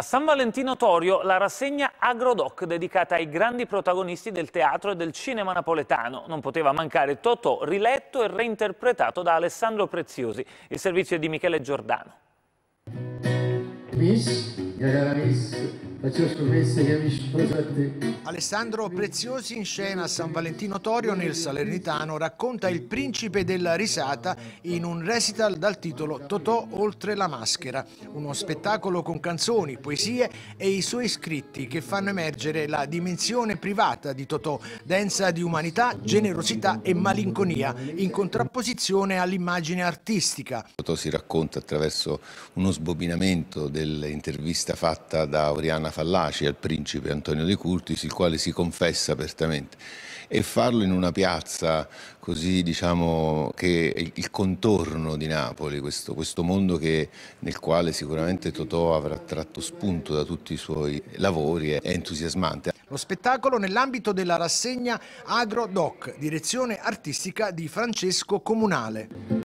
A San Valentino Torio la rassegna Agrodoc dedicata ai grandi protagonisti del teatro e del cinema napoletano. Non poteva mancare Totò, riletto e reinterpretato da Alessandro Preziosi. Il servizio è di Michele Giordano. Miss, Alessandro Preziosi in scena a San Valentino Torio nel Salernitano racconta il principe della risata in un recital dal titolo Totò oltre la maschera, uno spettacolo con canzoni, poesie e i suoi scritti che fanno emergere la dimensione privata di Totò, densa di umanità, generosità e malinconia, in contrapposizione all'immagine artistica. Totò si racconta attraverso uno sbobinamento dell'intervista fatta da Oriana una fallacia al principe Antonio De Curtis, il quale si confessa apertamente. E farlo in una piazza così, diciamo, che è il contorno di Napoli, questo, questo mondo che, nel quale sicuramente Totò avrà tratto spunto da tutti i suoi lavori, è entusiasmante. Lo spettacolo nell'ambito della rassegna Agro Doc, direzione artistica di Francesco Comunale.